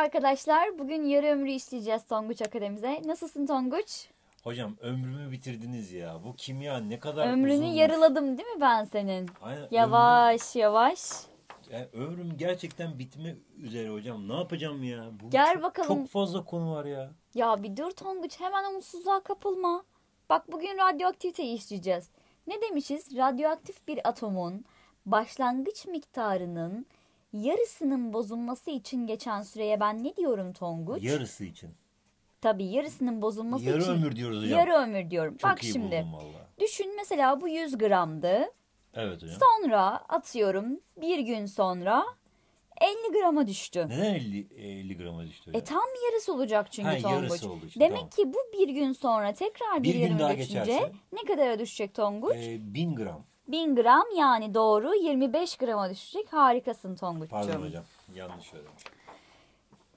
arkadaşlar. Bugün yarı ömrü işleyeceğiz Tonguç Akademi'de. Nasılsın Tonguç? Hocam ömrümü bitirdiniz ya. Bu kimya ne kadar Ömrünü uzunmuş. yarıladım değil mi ben senin? Aynen, yavaş ömrüm, yavaş. Yani e, ömrüm gerçekten bitme üzere hocam. Ne yapacağım ya? Bu Gel çok, bakalım. Çok fazla konu var ya. Ya bir dur Tonguç hemen umutsuzluğa kapılma. Bak bugün radyoaktiviteyi işleyeceğiz. Ne demişiz? Radyoaktif bir atomun başlangıç miktarının yarısının bozulması için geçen süreye ben ne diyorum Tonguç? Yarısı için. Tabii yarısının bozulması yarı için. Yarı ömür diyoruz hocam. Yarı ömür diyorum. Çok Bak iyi şimdi. Düşün mesela bu 100 gramdı. Evet hocam. Sonra atıyorum bir gün sonra 50 grama düştü. Neden 50, 50 grama düştü? Hocam? E tam yarısı olacak çünkü ha, Tonguç. Yarısı oldu işte, Demek tamam. ki bu bir gün sonra tekrar bir, bir daha geçince geçerse, ne kadara düşecek Tonguç? E, gram. 1000 gram yani doğru 25 grama düşecek. Harikasın Tonguç'cum. Pardon hocam yanlış söylemiş.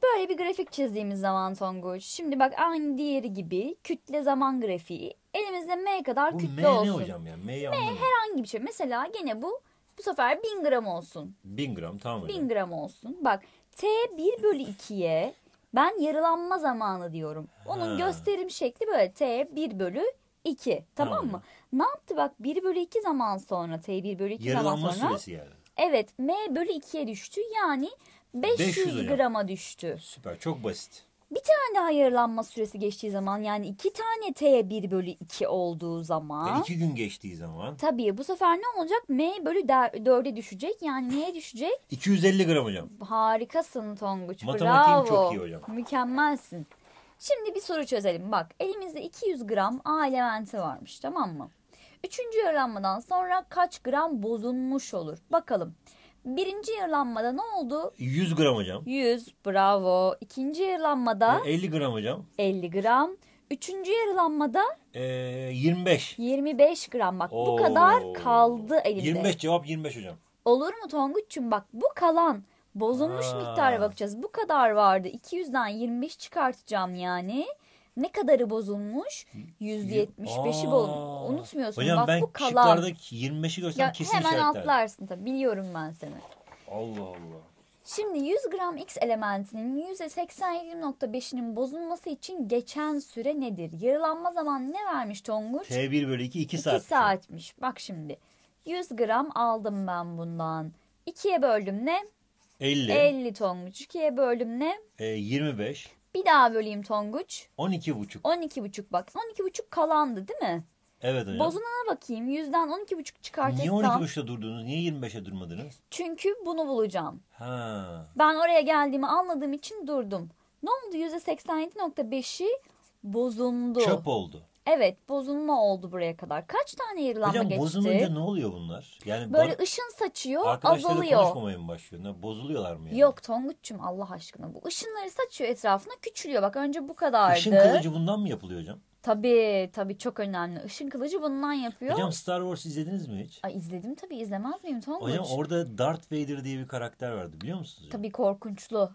Böyle bir grafik çizdiğimiz zaman Tonguç. Şimdi bak aynı diğeri gibi kütle zaman grafiği. Elimizde M kadar bu kütle M olsun. Bu M ne hocam ya? M, M herhangi bir şey. Mesela gene bu bu sefer 1000 gram olsun. 1000 gram tamam hocam. 1000 gram olsun. Bak T 1 bölü 2'ye ben yarılanma zamanı diyorum. Onun ha. gösterim şekli böyle T 1 bölü 2. Tamam Anladım. mı? Ne yaptı bak 1 bölü 2 zaman sonra T1 bölü 2 zaman sonra. süresi yani. Evet M bölü 2'ye düştü. Yani 500, 500 grama düştü. Süper çok basit. Bir tane daha yarılanma süresi geçtiği zaman yani iki tane T 1 bölü 2 olduğu zaman. Ve iki gün geçtiği zaman. Tabii bu sefer ne olacak? M bölü 4'e düşecek. Yani neye düşecek? 250 gram hocam. Harikasın Tonguç. Matematiğim bravo. çok iyi hocam. Mükemmelsin. Şimdi bir soru çözelim. Bak elimizde 200 gram A elementi varmış tamam mı? Üçüncü yarılanmadan sonra kaç gram bozulmuş olur? Bakalım. Birinci yarılanmada ne oldu? 100 gram hocam. 100 bravo. İkinci yarılanmada? 50 e, gram hocam. 50 gram. Üçüncü yarılanmada? Ee, 25. 25 gram bak Oo. bu kadar kaldı elinde. 25 cevap 25 hocam. Olur mu Tonguç'cum bak bu kalan Bozulmuş Aa. miktara bakacağız. Bu kadar vardı. 200'den 25 çıkartacağım yani. Ne kadarı bozulmuş? %75'i bozulmuş. Unutmuyorsun. Hocam Bak, ben bu kalan. şıklardaki 25'i görsem ya, kesin Hemen atlarsın tabii. Biliyorum ben seni. Allah Allah. Şimdi 100 gram X elementinin %87.5'inin bozulması için geçen süre nedir? Yarılanma zamanı ne vermiş Tonguç? T1 bölü 2 2 saat. 2 saatmiş. Bak şimdi 100 gram aldım ben bundan. 2'ye böldüm ne? 50. 50 Tonguç. 2'ye bölüm ne? E, 25. Bir daha böleyim Tonguç. 12,5. 12,5 bak. buçuk kalandı değil mi? Evet hocam. Bozulana bakayım. Yüzden 12 buçuk çıkartırsam. Niye 12 12,5'te durdunuz? Niye 25'e durmadınız? Çünkü bunu bulacağım. Ha. Ben oraya geldiğimi anladığım için durdum. Ne oldu? %87.5'i bozundu. Çöp oldu. Evet bozulma oldu buraya kadar. Kaç tane yarılanma Hocam, geçti? bozulunca ne oluyor bunlar? Yani Böyle ışın saçıyor azalıyor. Arkadaşları konuşmamaya mı başlıyor? Ne, bozuluyorlar mı yani? Yok Tonguç'cum Allah aşkına bu ışınları saçıyor etrafına küçülüyor. Bak önce bu kadardı. Işın kılıcı bundan mı yapılıyor hocam? Tabii tabii çok önemli. Işın kılıcı bundan yapıyor. Hocam Star Wars izlediniz mi hiç? Ay, izledim tabii izlemez miyim Tonguç? Hocam orada Darth Vader diye bir karakter vardı biliyor musunuz? Hocam? Tabii korkunçlu.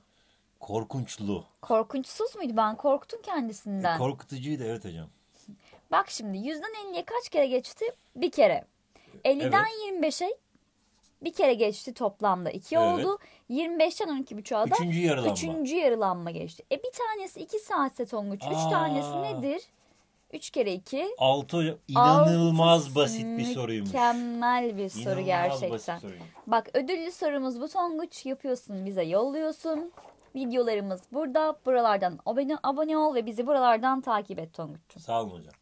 Korkunçlu. Korkunçsuz muydu? Ben korktum kendisinden. E, korkutucuydu evet hocam. Bak şimdi yüzden 50'ye kaç kere geçti? Bir kere. 50'den evet. 25'e bir kere geçti toplamda. 2 evet. oldu. 25'ten 12 buçuğa da 3. yarılanma. Üçüncü yarılanma geçti. E bir tanesi 2 saatse Tonguç. 3 tanesi nedir? 3 kere 2. 6 inanılmaz Altı, basit bir soruymuş. Mükemmel bir soru inanılmaz gerçekten. Bak ödüllü sorumuz bu Tonguç. Yapıyorsun bize yolluyorsun. Videolarımız burada. Buralardan abone, abone ol ve bizi buralardan takip et Tonguç'cum. Sağ olun hocam.